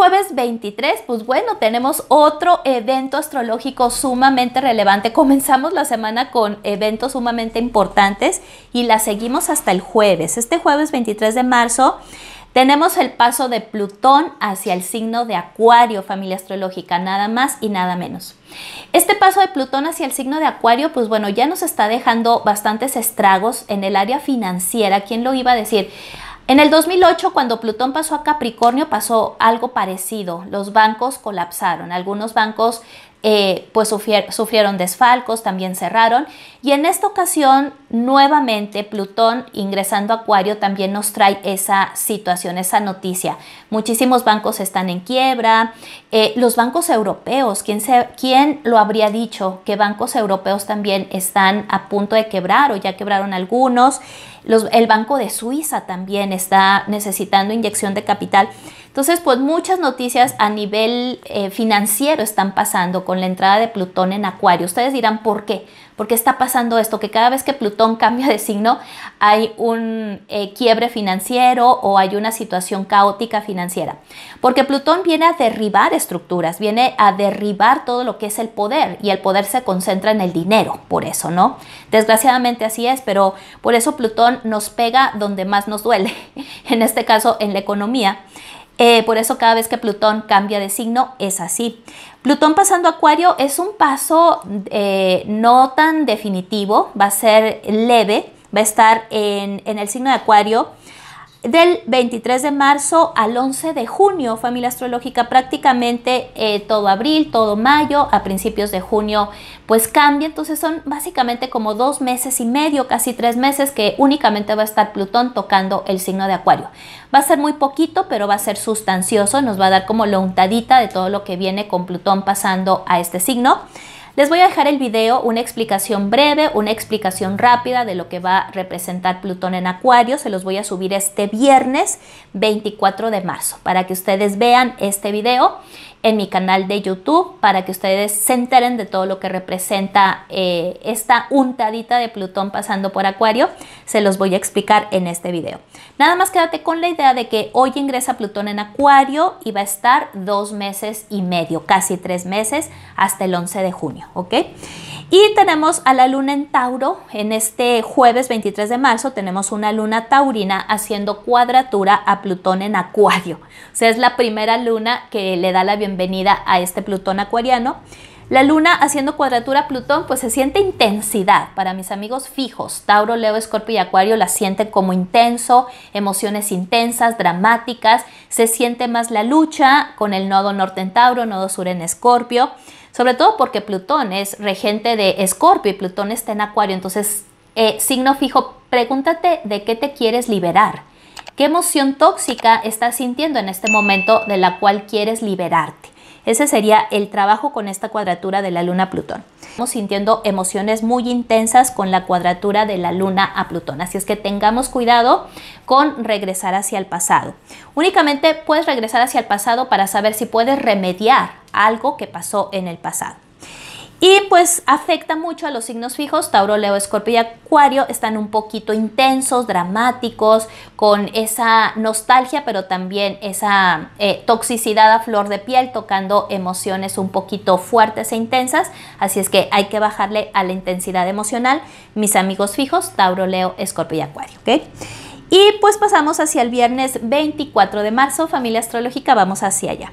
jueves 23, pues bueno, tenemos otro evento astrológico sumamente relevante. Comenzamos la semana con eventos sumamente importantes y la seguimos hasta el jueves. Este jueves 23 de marzo tenemos el paso de Plutón hacia el signo de Acuario, familia astrológica, nada más y nada menos. Este paso de Plutón hacia el signo de Acuario, pues bueno, ya nos está dejando bastantes estragos en el área financiera. ¿Quién lo iba a decir? En el 2008, cuando Plutón pasó a Capricornio, pasó algo parecido. Los bancos colapsaron. Algunos bancos eh, pues sufrieron desfalcos, también cerraron. Y en esta ocasión, nuevamente, Plutón ingresando a Acuario también nos trae esa situación, esa noticia. Muchísimos bancos están en quiebra, eh, los bancos europeos, ¿quién, ¿quién lo habría dicho que bancos europeos también están a punto de quebrar o ya quebraron algunos? el Banco de Suiza también está necesitando inyección de capital. Entonces, pues muchas noticias a nivel eh, financiero están pasando con la entrada de Plutón en Acuario. Ustedes dirán, ¿por qué? ¿Por qué está pasando esto? Que cada vez que Plutón cambia de signo hay un eh, quiebre financiero o hay una situación caótica financiera. Porque Plutón viene a derribar estructuras, viene a derribar todo lo que es el poder y el poder se concentra en el dinero, por eso, ¿no? Desgraciadamente así es, pero por eso Plutón nos pega donde más nos duele, en este caso en la economía. Eh, por eso cada vez que Plutón cambia de signo es así. Plutón pasando Acuario es un paso eh, no tan definitivo, va a ser leve, va a estar en el signo de Acuario del 23 de marzo al 11 de junio, familia astrológica, prácticamente eh, todo abril, todo mayo, a principios de junio, pues cambia. Entonces son básicamente como dos meses y medio, casi tres meses, que únicamente va a estar Plutón tocando el signo de Acuario. Va a ser muy poquito, pero va a ser sustancioso, nos va a dar como la untadita de todo lo que viene con Plutón pasando a este signo. Les voy a dejar el video, una explicación breve, una explicación rápida de lo que va a representar Plutón en Acuario. Se los voy a subir este viernes 24 de marzo para que ustedes vean este video en mi canal de YouTube para que ustedes se enteren de todo lo que representa eh, esta untadita de Plutón pasando por Acuario. Se los voy a explicar en este video. Nada más quédate con la idea de que hoy ingresa Plutón en Acuario y va a estar dos meses y medio, casi tres meses, hasta el 11 de junio, ¿ok? Y tenemos a la luna en Tauro, en este jueves 23 de marzo tenemos una luna taurina haciendo cuadratura a Plutón en Acuario. O sea, es la primera luna que le da la bienvenida a este Plutón acuariano. La luna haciendo cuadratura a Plutón, pues se siente intensidad. Para mis amigos fijos, Tauro, Leo, Escorpio y Acuario la siente como intenso, emociones intensas, dramáticas. Se siente más la lucha con el nodo norte en Tauro, nodo sur en Escorpio. Sobre todo porque Plutón es regente de Escorpio y Plutón está en Acuario. Entonces, eh, signo fijo, pregúntate de qué te quieres liberar. ¿Qué emoción tóxica estás sintiendo en este momento de la cual quieres liberarte? Ese sería el trabajo con esta cuadratura de la luna Plutón. Estamos sintiendo emociones muy intensas con la cuadratura de la luna a Plutón, así es que tengamos cuidado con regresar hacia el pasado. Únicamente puedes regresar hacia el pasado para saber si puedes remediar algo que pasó en el pasado. Y pues afecta mucho a los signos fijos, Tauro, Leo, Escorpio y Acuario están un poquito intensos, dramáticos, con esa nostalgia, pero también esa eh, toxicidad a flor de piel, tocando emociones un poquito fuertes e intensas. Así es que hay que bajarle a la intensidad emocional, mis amigos fijos, Tauro, Leo, Escorpio y Acuario. ¿okay? Y pues pasamos hacia el viernes 24 de marzo, familia astrológica, vamos hacia allá.